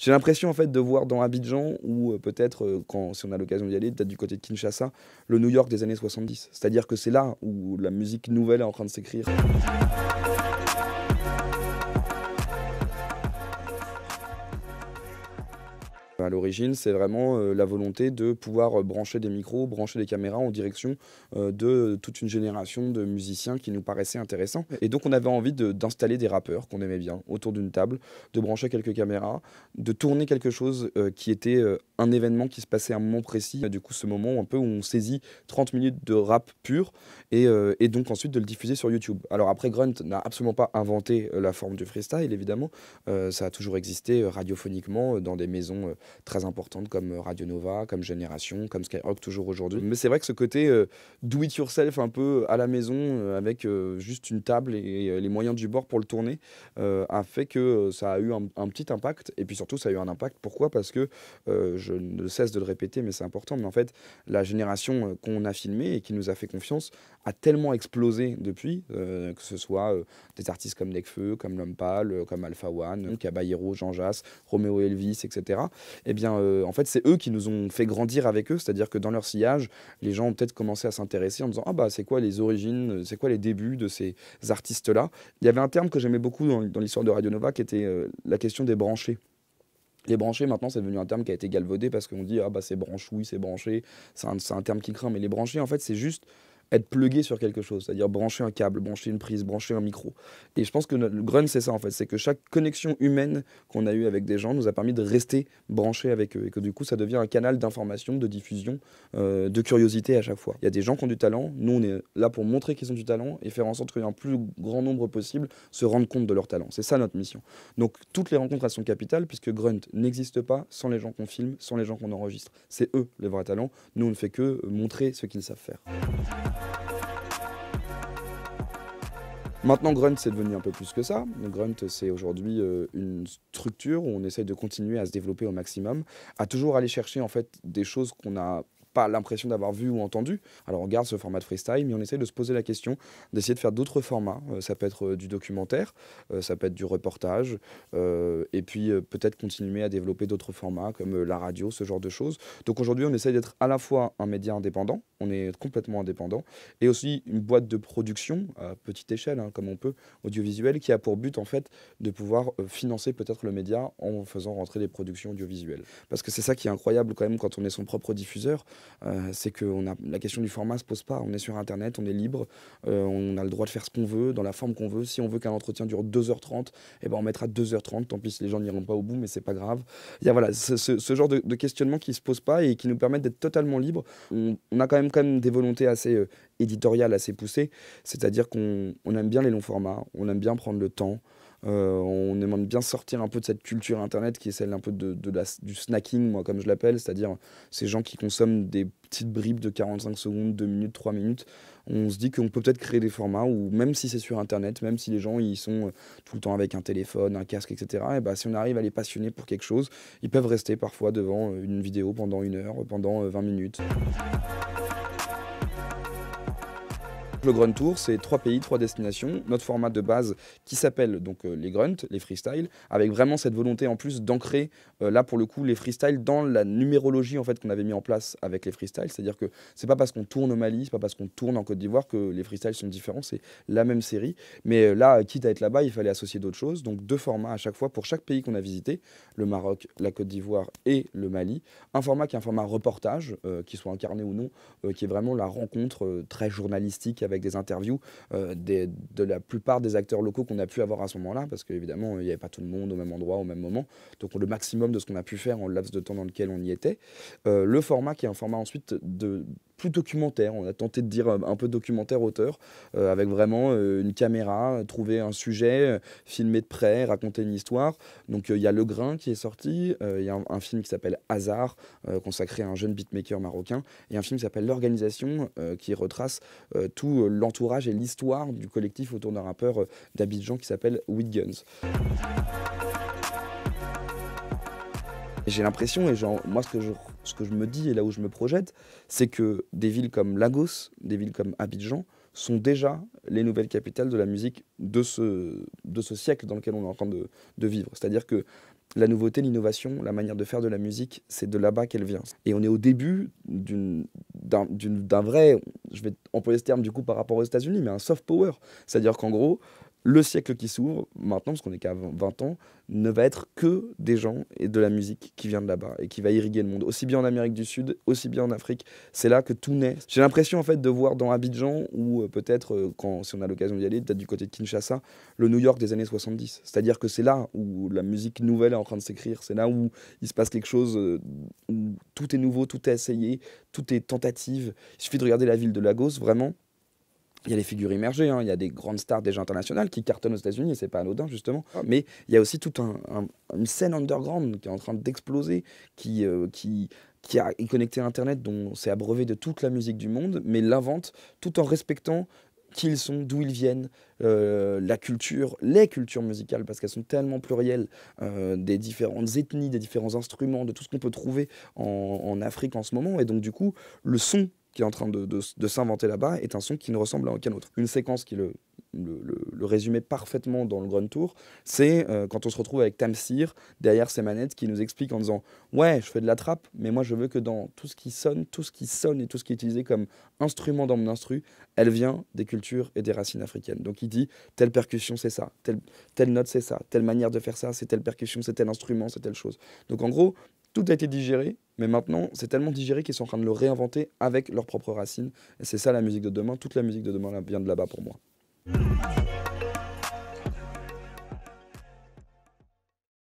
J'ai l'impression en fait de voir dans Abidjan ou euh, peut-être euh, quand si on a l'occasion d'y aller, peut-être du côté de Kinshasa, le New York des années 70. C'est-à-dire que c'est là où la musique nouvelle est en train de s'écrire. À l'origine, c'est vraiment euh, la volonté de pouvoir euh, brancher des micros, brancher des caméras en direction euh, de toute une génération de musiciens qui nous paraissaient intéressants. Et donc, on avait envie d'installer des rappeurs qu'on aimait bien autour d'une table, de brancher quelques caméras, de tourner quelque chose qui était un événement qui se passait à un moment précis. du coup, ce moment un peu où on saisit 30 minutes de rap pur et, et donc ensuite de le diffuser sur YouTube. Alors après, Grunt n'a absolument pas inventé la forme du freestyle, évidemment. ça a toujours existé radiophoniquement dans des maisons très importante comme euh, Radio Nova, comme Génération, comme Skyrock toujours aujourd'hui. Mais c'est vrai que ce côté euh, do it yourself un peu euh, à la maison avec juste une table et, les moyens du bord pour le tourner a fait que ça a eu un, petit impact et puis surtout ça a eu un impact. Pourquoi Parce que je ne cesse de le répéter, mais c'est important. Mais en fait, la génération qu'on a filmée et qui nous a fait confiance a tellement explosé depuis, que ce soit des artistes comme Necfeu, comme L'Homme comme Alpha One, mm. Caballero, Jean Jass, Roméo Elvis, etc eh bien, euh, en fait, c'est eux qui nous ont fait grandir avec eux. C'est-à-dire que dans leur sillage, les gens ont peut-être commencé à s'intéresser en disant Ah, bah, c'est quoi les origines, euh, c'est quoi les débuts de ces artistes-là Il y avait un terme que j'aimais beaucoup dans, l'histoire de Radio Nova qui était euh, la question des branchés. Les branchés, maintenant, c'est devenu un terme qui a été galvaudé parce qu'on dit Ah, bah, c'est branchouille, c'est branché, c'est un, un terme qui craint. Mais les branchés, en fait, c'est juste être plugué sur quelque chose, c'est-à-dire brancher un câble, brancher une prise, brancher un micro. Et je pense que grunt, c'est ça en fait, c'est que chaque connexion humaine qu'on a eue avec des gens nous a permis de rester branchés avec eux et que du coup, ça devient un canal d'information, de diffusion, euh, de curiosité à chaque fois. Il y a des gens qui ont du talent, nous on est là pour montrer qu'ils ont du talent et faire en sorte qu'un plus grand nombre possible se rendent compte de leur talent. C'est ça notre mission. Donc toutes les rencontres, à sont capitales puisque grunt n'existe pas sans les gens qu'on filme, sans les gens qu'on enregistre. C'est eux les vrais talents. Nous, on ne fait que montrer ce qu'ils savent faire. Maintenant, Grunt, c'est devenu un peu plus que ça. Grunt, c'est aujourd'hui euh, une structure où on essaye de continuer à se développer au maximum, à toujours aller chercher en fait des choses qu'on a pas l'impression d'avoir vu ou entendu. Alors on garde ce format de freestyle, mais on essaie de se poser la question d'essayer de faire d'autres formats. Euh, ça peut être euh, du documentaire, euh, ça peut être du reportage, et puis peut-être continuer à développer d'autres formats comme la radio, ce genre de choses. Donc aujourd'hui, on essaie d'être à la fois un média indépendant, on est complètement indépendant, et aussi une boîte de production à petite échelle, hein, comme on peut, audiovisuelle, qui a pour but en fait de pouvoir financer peut-être le média en faisant rentrer des productions audiovisuelles. Parce que c'est ça qui est incroyable quand même quand on est son propre diffuseur, euh, c'est que a, la question du format se pose pas. On est sur Internet, on est libre, euh, on a le droit de faire ce qu'on veut, dans la forme qu'on veut. Si on veut qu'un entretien dure 2h30, et eh ben on mettra 2h30. Tant pis si les gens n'iront pas au bout, mais c'est pas grave. Il y a voilà, ce, genre de, de, questionnement qui se pose pas et qui nous permettent d'être totalement libres. On, a quand même, quand même des volontés assez euh, éditoriales, assez poussées. C'est-à-dire qu'on aime bien les longs formats, on aime bien prendre le temps. Euh, on aime bien sortir un peu de cette culture internet qui est celle un peu de, du snacking, moi comme je l'appelle, c'est-à-dire ces gens qui consomment des petites bribes de 45 secondes, 2 minutes, 3 minutes. On se dit qu'on peut peut-être créer des formats où même si c'est sur internet, même si les gens ils sont euh, tout le temps avec un téléphone, un casque, etc. Et bah, si on arrive à les passionner pour quelque chose, ils peuvent rester parfois devant euh, une vidéo pendant une heure, pendant 20 minutes. Le Grunt Tour, c'est trois pays, trois destinations. Notre format de base qui s'appelle donc euh, les grunts, les freestyles, avec vraiment cette volonté en plus d'ancrer euh, là pour le coup les freestyles dans la numérologie en fait qu'on avait mis en place avec les freestyles. C'est-à-dire que c'est pas parce qu'on tourne au Mali, c'est pas parce qu'on tourne en Côte d'Ivoire que les freestyles sont différents. C'est la même série, mais euh, là, quitte à être là-bas, il fallait associer d'autres choses. Donc deux formats à chaque fois pour chaque pays qu'on a visité, le Maroc, la Côte d'Ivoire et le Mali. Un format qui est un format reportage, qu'il qui soit incarné ou non, qui est vraiment la rencontre très journalistique. Avec avec des interviews euh, de la plupart des acteurs locaux qu'on a pu avoir à ce moment-là, parce qu'évidemment, il n'y avait pas tout le monde au même endroit, au même moment. Donc, le maximum de ce qu'on a pu faire en laps de temps dans lequel on y était. Euh, le format qui est un format ensuite de documentaire. On a tenté de dire un peu documentaire auteur, euh, avec vraiment euh, une caméra, euh, trouver un sujet, filmer de près, raconter une histoire. Donc il y a Le Grain qui est sorti, il y a un, film qui s'appelle Hasard, consacré à un jeune beatmaker marocain, et un film qui s'appelle L'Organisation, qui retrace tout l'entourage et l'histoire du collectif autour d'un rappeur d'Abidjan qui s'appelle With j'ai l'impression, et moi ce que, je, ce que je me dis et là où je me projette, c'est que des villes comme Lagos, des villes comme Abidjan, sont déjà les nouvelles capitales de la musique de ce, siècle dans lequel on est en train de, de vivre. C'est-à-dire que la nouveauté, l'innovation, la manière de faire de la musique, c'est de là-bas qu'elle vient. Et on est au début d'un vrai, je vais employer ce terme du coup par rapport aux États-Unis, mais un soft power. C'est-à-dire qu'en gros, le siècle qui s'ouvre, maintenant, parce qu'on est qu'à 20 ans, ne va être que des gens et de la musique qui vient de là-bas et qui va irriguer le monde, aussi bien en Amérique du Sud, aussi bien en Afrique. C'est là que tout naît. J'ai l'impression, en fait, de voir dans Abidjan, ou euh, peut-être, euh, quand si on a l'occasion d'y aller, peut-être du côté de Kinshasa, le New York des années 70. C'est-à-dire que c'est là où la musique nouvelle est en train de s'écrire, c'est là où il se passe quelque chose, euh, où tout est nouveau, tout est essayé, tout est tentative. Il suffit de regarder la ville de Lagos, vraiment il y a les figures immergées, hein. il y a des grandes stars déjà internationales qui cartonnent aux États-Unis, et c'est pas anodin justement. Ah. Mais il y a aussi toute une scène underground qui est en train d'exploser, qui, est euh, qui, a connecté à Internet, dont c'est abreuvé de toute la musique du monde, mais l'invente tout en respectant qui ils sont, d'où ils viennent, euh, la culture, les cultures musicales, parce qu'elles sont tellement plurielles, euh, des différentes ethnies, des différents instruments, de tout ce qu'on peut trouver en, Afrique en ce moment. Et donc, du coup, le son qui est en train de, s'inventer là-bas est un son qui ne ressemble à aucun autre. Une séquence qui le, le, résumait parfaitement dans le Grand Tour, c'est euh, quand on se retrouve avec Tamsir derrière ses manettes qui nous explique en disant Ouais, je fais de la trappe, mais moi je veux que dans tout ce qui sonne, tout ce qui sonne et tout ce qui est utilisé comme instrument dans mon instru, elle vient des cultures et des racines africaines. Donc il dit Telle percussion, c'est ça, telle, telle note, c'est ça, telle manière de faire ça, c'est telle percussion, c'est tel instrument, c'est telle chose. Donc en gros, tout a été digéré mais maintenant, c'est tellement digéré qu'ils sont en train de le réinventer avec leurs propres racines. Et c'est ça la musique de demain. Toute la musique de demain vient de là-bas pour moi.